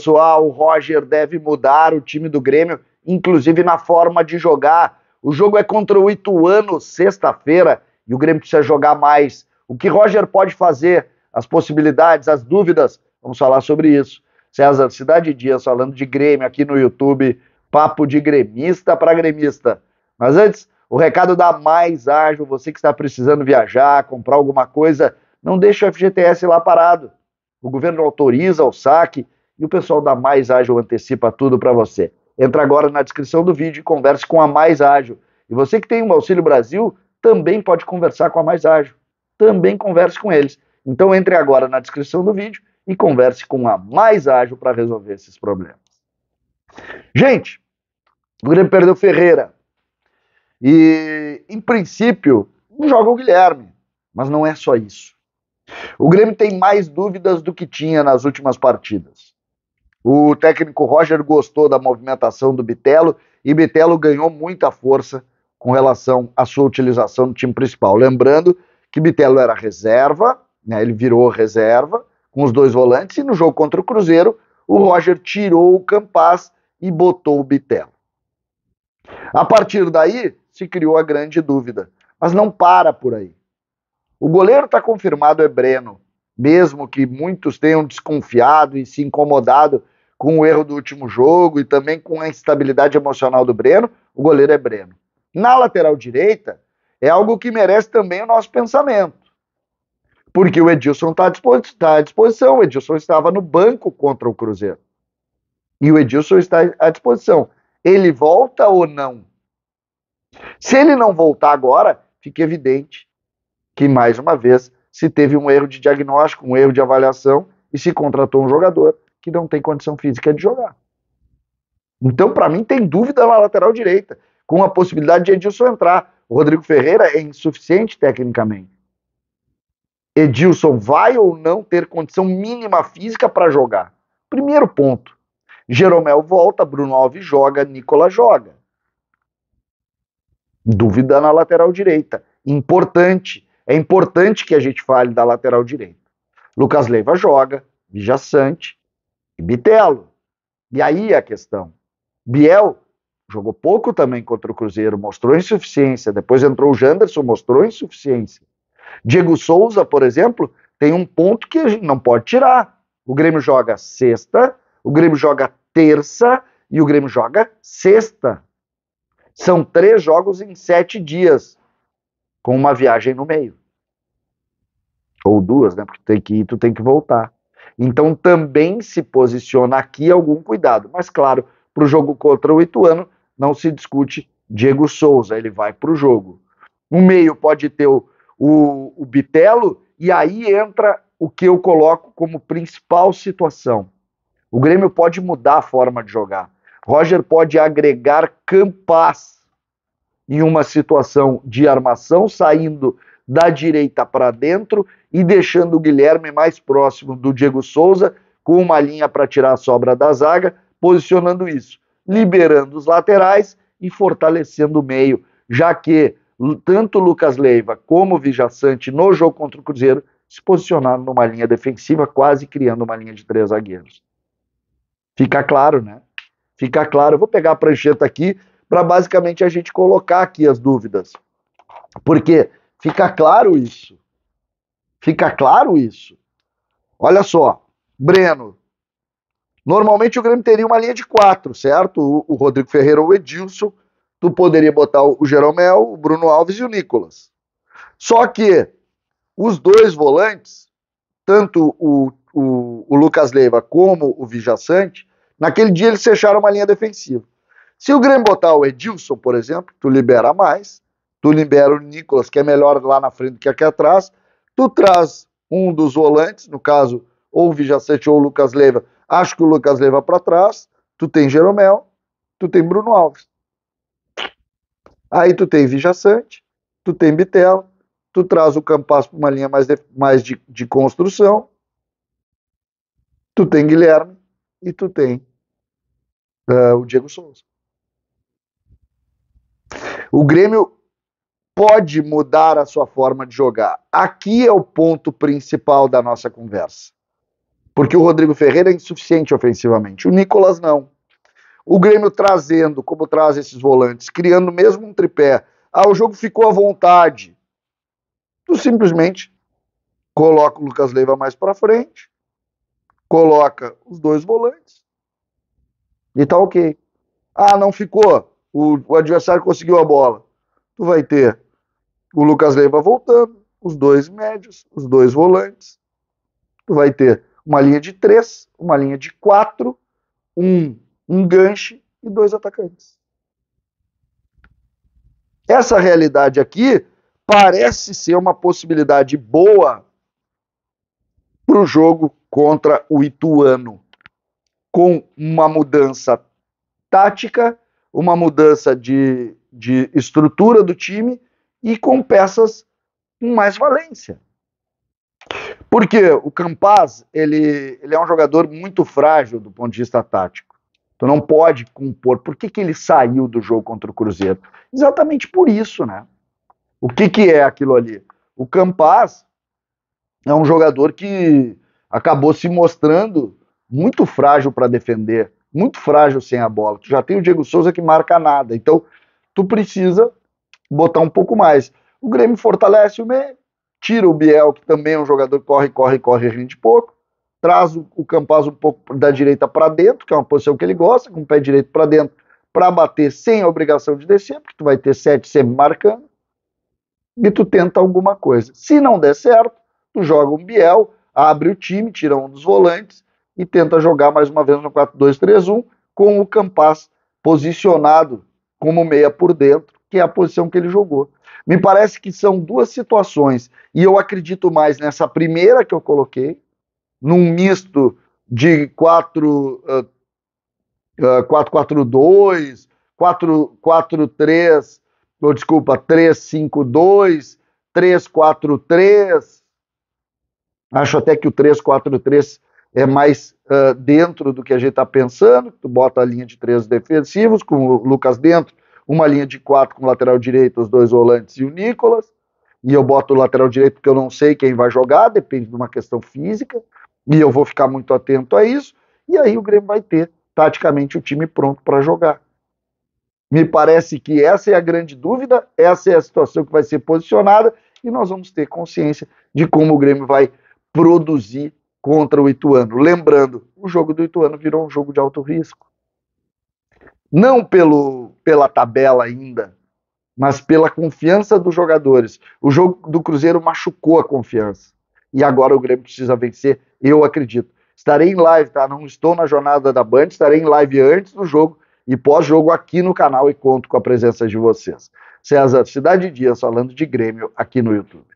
pessoal, o Roger deve mudar o time do Grêmio, inclusive na forma de jogar. O jogo é contra o Ituano sexta-feira e o Grêmio precisa jogar mais. O que Roger pode fazer, as possibilidades, as dúvidas, vamos falar sobre isso. César Cidade Dias falando de Grêmio aqui no YouTube, papo de gremista para gremista. Mas antes, o recado da Mais Ágil, você que está precisando viajar, comprar alguma coisa, não deixe o FGTS lá parado. O governo autoriza o saque e o pessoal da Mais Ágil antecipa tudo para você. Entra agora na descrição do vídeo e converse com a Mais Ágil. E você que tem um Auxílio Brasil também pode conversar com a Mais Ágil. Também converse com eles. Então entre agora na descrição do vídeo e converse com a Mais Ágil para resolver esses problemas. Gente, o Grêmio perdeu Ferreira. E, em princípio, não joga o Guilherme. Mas não é só isso. O Grêmio tem mais dúvidas do que tinha nas últimas partidas. O técnico Roger gostou da movimentação do Bitelo e Bitelo ganhou muita força com relação à sua utilização no time principal. Lembrando que Bitelo era reserva, né, ele virou reserva com os dois volantes e no jogo contra o Cruzeiro o Roger tirou o Campaz e botou o Bitelo. A partir daí se criou a grande dúvida, mas não para por aí. O goleiro está confirmado é Breno, mesmo que muitos tenham desconfiado e se incomodado com o erro do último jogo e também com a instabilidade emocional do Breno, o goleiro é Breno. Na lateral direita, é algo que merece também o nosso pensamento. Porque o Edilson está tá à disposição. O Edilson estava no banco contra o Cruzeiro. E o Edilson está à disposição. Ele volta ou não? Se ele não voltar agora, fica evidente que, mais uma vez, se teve um erro de diagnóstico, um erro de avaliação e se contratou um jogador que não tem condição física de jogar. Então, para mim, tem dúvida na lateral direita, com a possibilidade de Edilson entrar. O Rodrigo Ferreira é insuficiente tecnicamente. Edilson vai ou não ter condição mínima física para jogar? Primeiro ponto. Jeromel volta, Bruno Alves joga, Nicolas joga. Dúvida na lateral direita. Importante. É importante que a gente fale da lateral direita. Lucas Leiva joga, Vija Sante, e Bitelo. E aí a questão. Biel jogou pouco também contra o Cruzeiro, mostrou insuficiência. Depois entrou o Janderson, mostrou insuficiência. Diego Souza, por exemplo, tem um ponto que a gente não pode tirar. O Grêmio joga sexta, o Grêmio joga terça e o Grêmio joga sexta. São três jogos em sete dias, com uma viagem no meio. Ou duas, né? Porque tem que ir, tu tem que voltar. Então também se posiciona aqui algum cuidado. Mas claro, para o jogo contra o Ituano, não se discute Diego Souza, ele vai para o jogo. No meio pode ter o, o, o Bitelo, e aí entra o que eu coloco como principal situação. O Grêmio pode mudar a forma de jogar. Roger pode agregar Campas em uma situação de armação, saindo da direita para dentro e deixando o Guilherme mais próximo do Diego Souza, com uma linha para tirar a sobra da zaga, posicionando isso, liberando os laterais e fortalecendo o meio, já que tanto Lucas Leiva como Vijaçante no jogo contra o Cruzeiro se posicionaram numa linha defensiva, quase criando uma linha de três zagueiros. Fica claro, né? Fica claro. Eu vou pegar a prancheta aqui para basicamente a gente colocar aqui as dúvidas. Porque Fica claro isso. Fica claro isso. Olha só, Breno. Normalmente o Grêmio teria uma linha de quatro, certo? O, Rodrigo Ferreira ou o Edilson. Tu poderia botar o, o Jeromel, o Bruno Alves e o Nicolas. Só que os dois volantes, tanto o, o, o Lucas Leiva como o Vijaçante, naquele dia eles fecharam uma linha defensiva. Se o Grêmio botar o Edilson, por exemplo, tu libera mais tu libera o Nicolas, que é melhor lá na frente do que aqui atrás, tu traz um dos volantes, no caso, ou o Vigacete ou o Lucas Leiva, acho que o Lucas Leiva para trás, tu tem Jeromel, tu tem Bruno Alves. Aí tu tem Vigacete, tu tem Bitela, tu traz o Campas para uma linha mais, de, mais de, de construção, tu tem Guilherme e tu tem uh, o Diego Souza. O Grêmio pode mudar a sua forma de jogar. Aqui é o ponto principal da nossa conversa. Porque o Rodrigo Ferreira é insuficiente ofensivamente, o Nicolas não. O Grêmio trazendo, como traz esses volantes, criando mesmo um tripé. Ah, o jogo ficou à vontade. Tu simplesmente coloca o Lucas Leiva mais para frente, coloca os dois volantes e tá ok. Ah, não ficou. O, o adversário conseguiu a bola. Tu vai ter o Lucas Leiva voltando, os dois médios, os dois volantes. Tu vai ter uma linha de três, uma linha de quatro, um, um ganche e dois atacantes. Essa realidade aqui parece ser uma possibilidade boa para o jogo contra o Ituano, com uma mudança tática, uma mudança de, de estrutura do time e com peças com mais valência. Porque o Campaz, ele, ele é um jogador muito frágil do ponto de vista tático. Tu não pode compor. Por que, que ele saiu do jogo contra o Cruzeiro? Exatamente por isso, né? O que, que é aquilo ali? O Campaz é um jogador que acabou se mostrando muito frágil para defender, muito frágil sem a bola. Tu já tem o Diego Souza que marca nada. Então, tu precisa botar um pouco mais. O Grêmio fortalece o meio, tira o Biel, que também é um jogador que corre, corre, corre, rende pouco, traz o, o Campaz um pouco da direita para dentro, que é uma posição que ele gosta, com o pé direito para dentro, para bater sem a obrigação de descer, porque tu vai ter sete sempre marcando, e tu tenta alguma coisa. Se não der certo, tu joga um Biel, abre o time, tira um dos volantes e tenta jogar mais uma vez no 4-2-3-1 com o Campaz posicionado como meia por dentro, que é a posição que ele jogou. Me parece que são duas situações, e eu acredito mais nessa primeira que eu coloquei, num misto de 4 uh, uh, 442, 443, ou 2 desculpa, 4 3 Acho até que o 3-4-3 é mais uh, dentro do que a gente está pensando. Tu bota a linha de três defensivos, com o Lucas dentro, uma linha de quatro com o lateral direito, os dois volantes e o Nicolas. E eu boto o lateral direito porque eu não sei quem vai jogar, depende de uma questão física. E eu vou ficar muito atento a isso. E aí o Grêmio vai ter, taticamente, o time pronto para jogar. Me parece que essa é a grande dúvida, essa é a situação que vai ser posicionada e nós vamos ter consciência de como o Grêmio vai produzir contra o Ituano. Lembrando, o jogo do Ituano virou um jogo de alto risco não pelo, pela tabela ainda, mas pela confiança dos jogadores. O jogo do Cruzeiro machucou a confiança. E agora o Grêmio precisa vencer, eu acredito. Estarei em live, tá? Não estou na jornada da Band, estarei em live antes do jogo e pós-jogo aqui no canal e conto com a presença de vocês. César Cidade Dias falando de Grêmio aqui no YouTube.